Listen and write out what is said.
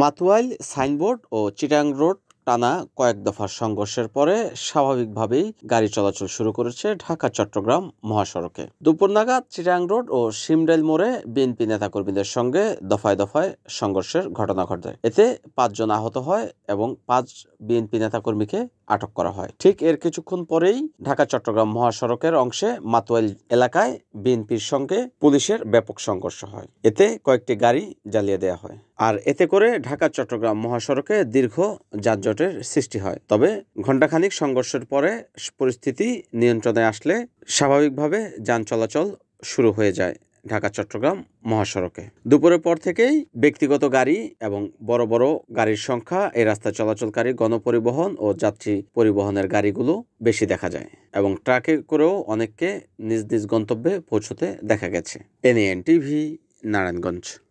Matuail signboard ও Chittagong road টানা কয়েক দফার সংঘর্ষের পরে স্বাভাবিকভাবেই গাড়ি চলাচল শুরু করেছে ঢাকা চট্টগ্রাম মহাসড়কে দুপুর নাগাদ চিটাং রোড ও সিমডেল মোড়ে বিএনপি নেতাকর্মীদের সঙ্গে দফায় দফায় সংঘর্ষের ঘটনা ঘটে এতে পাঁচজন আহত হয় এবং পাঁচ বিএনপি নেতাকর্মীকে আটক করা হয় ঠিক এর কিছুক্ষণ পরেই ঢাকা চট্টগ্রাম মহাসড়কের অংশে মাতোয়াইল এলাকায় বিএনপির সঙ্গে পুলিশের ব্যাপক সংঘর্ষ হয় এতে কয়েকটি গাড়ি জ্বালিয়ে দেওয়া হয় আর এতে করে ঢাকা চট্টগ্রাম মহাসড়কে দীর্ঘ যানজটের সৃষ্টি হয় তবে ঘণ্টাখানিক সংঘর্ষের পরে পরিস্থিতি নিয়ন্ত্রণে আসলে স্বাভাবিকভাবে যান চলাচল শুরু হয়ে যায় ঢাকা চট্টগ্রাম মহাসড়কে দুপুরের পর থেকেই ব্যক্তিগত গাড়ি এবং বড় বড় গাড়ির সংখ্যা এই রাস্তায় চলাচলকারী গণপরিবহন ও যাত্রী পরিবহনের গাড়িগুলো বেশি দেখা যায় এবং ট্রাকে করেও অনেককে নিজ নিজ গন্তব্যে পৌঁছতে দেখা গেছে এনএন টিভি নারায়ণগঞ্জ